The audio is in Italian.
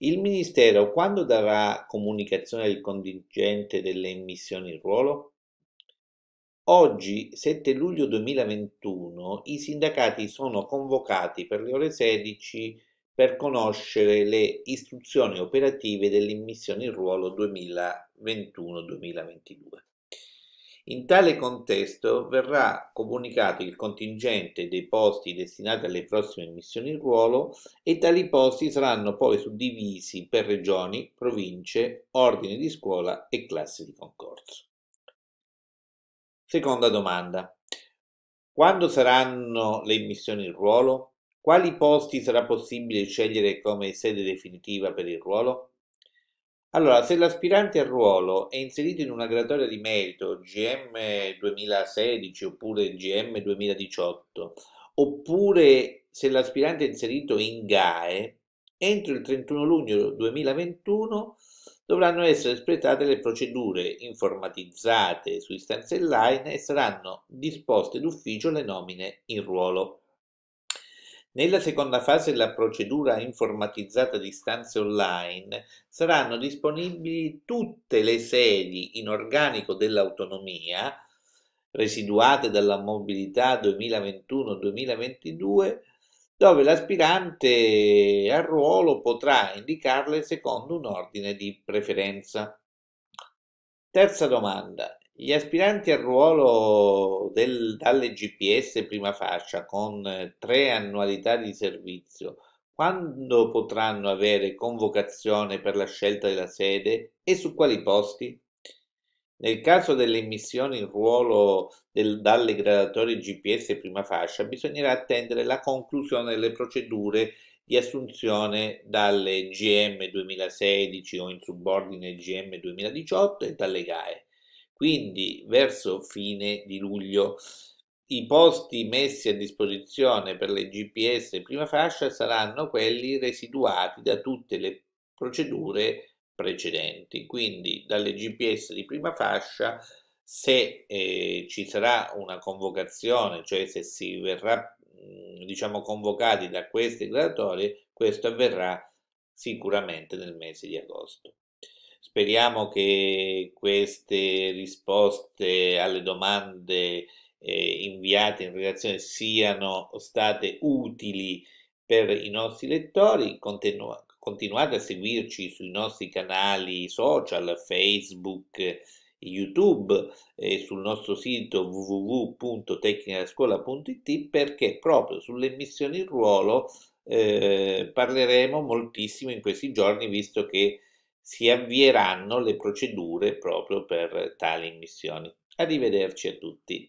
Il Ministero quando darà comunicazione del contingente delle immissioni in ruolo? Oggi, 7 luglio 2021, i sindacati sono convocati per le ore 16 per conoscere le istruzioni operative delle immissioni in ruolo 2021-2022. In tale contesto verrà comunicato il contingente dei posti destinati alle prossime missioni in ruolo e tali posti saranno poi suddivisi per regioni, province, ordini di scuola e classi di concorso. Seconda domanda. Quando saranno le missioni in ruolo? Quali posti sarà possibile scegliere come sede definitiva per il ruolo? Allora, se l'aspirante al ruolo è inserito in una graduatoria di merito GM 2016 oppure GM 2018, oppure se l'aspirante è inserito in GAE, entro il 31 luglio 2021 dovranno essere espletate le procedure informatizzate su istanze online e saranno disposte d'ufficio le nomine in ruolo. Nella seconda fase della procedura informatizzata di stanze online saranno disponibili tutte le sedi in organico dell'autonomia residuate dalla mobilità 2021-2022 dove l'aspirante a ruolo potrà indicarle secondo un ordine di preferenza. Terza domanda. Gli aspiranti al ruolo del, dalle GPS prima fascia con eh, tre annualità di servizio, quando potranno avere convocazione per la scelta della sede e su quali posti? Nel caso delle immissioni in ruolo del, dalle gradatorie GPS prima fascia, bisognerà attendere la conclusione delle procedure di assunzione dalle GM 2016 o in subordine GM 2018 e dalle GAE quindi verso fine di luglio. I posti messi a disposizione per le GPS prima fascia saranno quelli residuati da tutte le procedure precedenti, quindi dalle GPS di prima fascia se eh, ci sarà una convocazione, cioè se si verrà mm, diciamo convocati da queste graduatorie, questo avverrà sicuramente nel mese di agosto. Speriamo che queste risposte alle domande eh, inviate in relazione siano state utili per i nostri lettori. Continua continuate a seguirci sui nostri canali social, Facebook, YouTube e sul nostro sito www.tecnicascuola.it perché proprio sulle missioni in ruolo eh, parleremo moltissimo in questi giorni visto che si avvieranno le procedure proprio per tali missioni. Arrivederci a tutti.